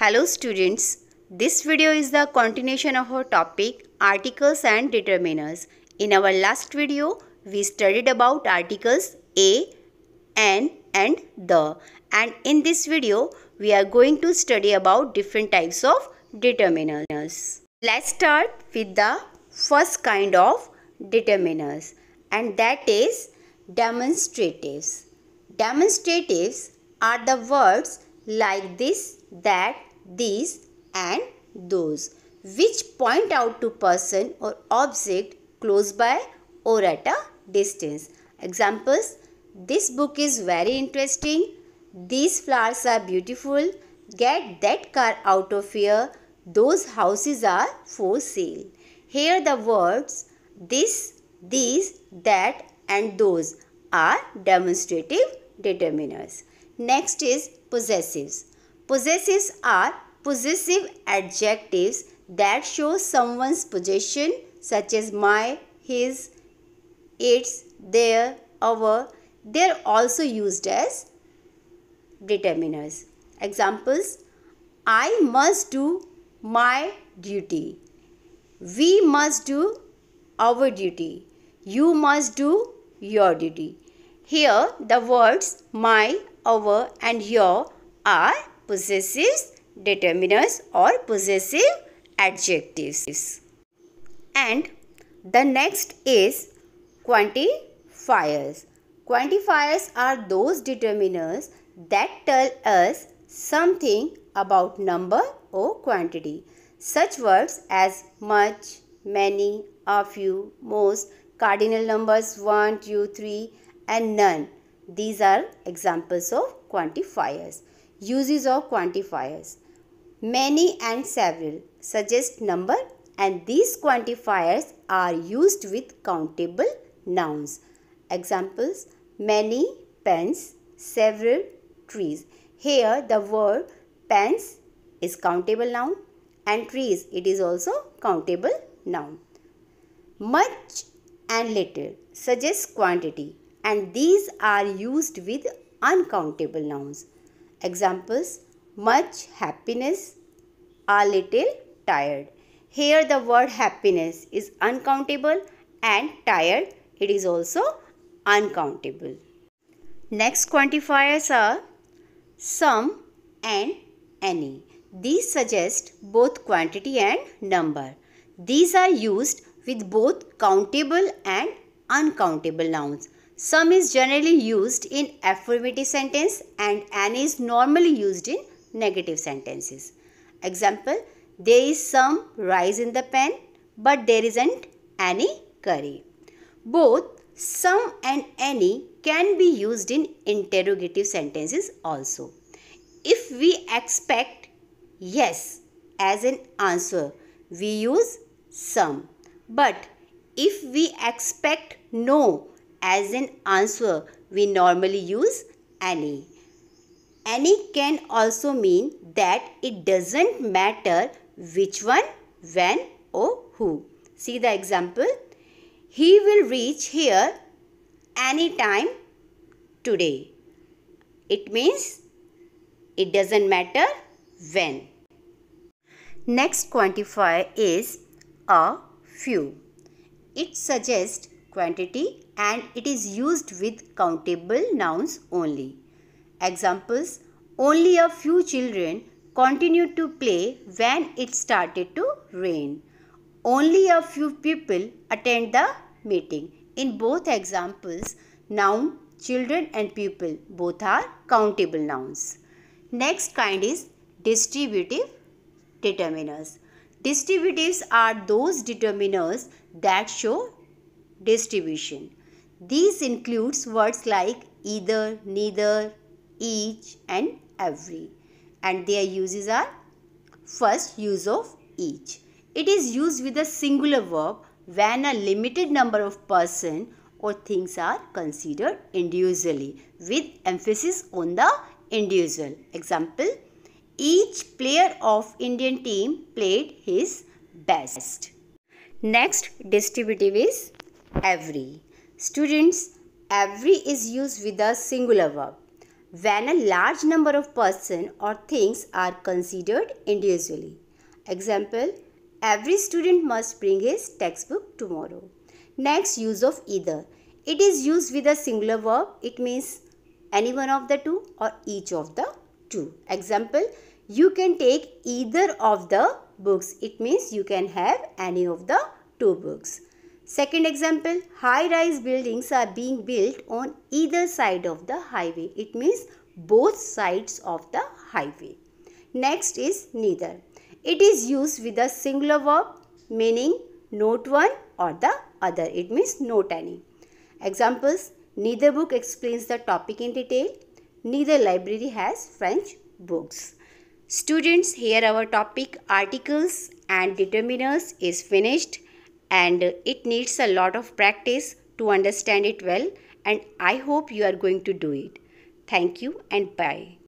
Hello students, this video is the continuation of our topic articles and determiners. In our last video, we studied about articles a, an and the and in this video, we are going to study about different types of determiners. Let's start with the first kind of determiners and that is demonstratives. Demonstratives are the words like this, that these and those which point out to person or object close by or at a distance. Examples This book is very interesting. These flowers are beautiful. Get that car out of here. Those houses are for sale. Here the words this, these, that and those are demonstrative determiners. Next is possessives. Possessives are possessive adjectives that show someone's possession such as my, his, its, their, our. They are also used as determiners. Examples I must do my duty. We must do our duty. You must do your duty. Here the words my, our and your are possessives, determiners or possessive adjectives. And the next is quantifiers. Quantifiers are those determiners that tell us something about number or quantity. Such words as much, many, a few, most, cardinal numbers 1, 2, 3 and none. These are examples of quantifiers. Uses of quantifiers. Many and several suggest number and these quantifiers are used with countable nouns. Examples many pens, several trees. Here the word pens is countable noun and trees it is also countable noun. Much and little suggests quantity and these are used with uncountable nouns. Examples much happiness, a little tired. Here the word happiness is uncountable and tired. It is also uncountable. Next quantifiers are some and any. These suggest both quantity and number. These are used with both countable and uncountable nouns. Some is generally used in affirmative sentence and an is normally used in negative sentences. Example, there is some rice in the pan but there isn't any curry. Both some and any can be used in interrogative sentences also. If we expect yes as an answer, we use some. But if we expect no as an answer, we normally use any. Any can also mean that it doesn't matter which one, when or who. See the example. He will reach here anytime today. It means it doesn't matter when. Next quantifier is a few. It suggests quantity and it is used with countable nouns only. Examples Only a few children continued to play when it started to rain. Only a few people attend the meeting. In both examples, noun, children and people both are countable nouns. Next kind is distributive determiners. Distributives are those determiners that show distribution. These includes words like either, neither, each and every. And their uses are first use of each. It is used with a singular verb when a limited number of person or things are considered individually with emphasis on the individual. Example, each player of Indian team played his best. Next distributive is every. Students, every is used with a singular verb when a large number of persons or things are considered individually. Example, every student must bring his textbook tomorrow. Next, use of either. It is used with a singular verb. It means any one of the two or each of the two. Example, you can take either of the books. It means you can have any of the two books. Second example, high-rise buildings are being built on either side of the highway. It means both sides of the highway. Next is neither. It is used with a singular verb meaning not one or the other. It means not any. Examples, neither book explains the topic in detail. Neither library has French books. Students, here our topic articles and determiners is finished and it needs a lot of practice to understand it well and I hope you are going to do it. Thank you and bye.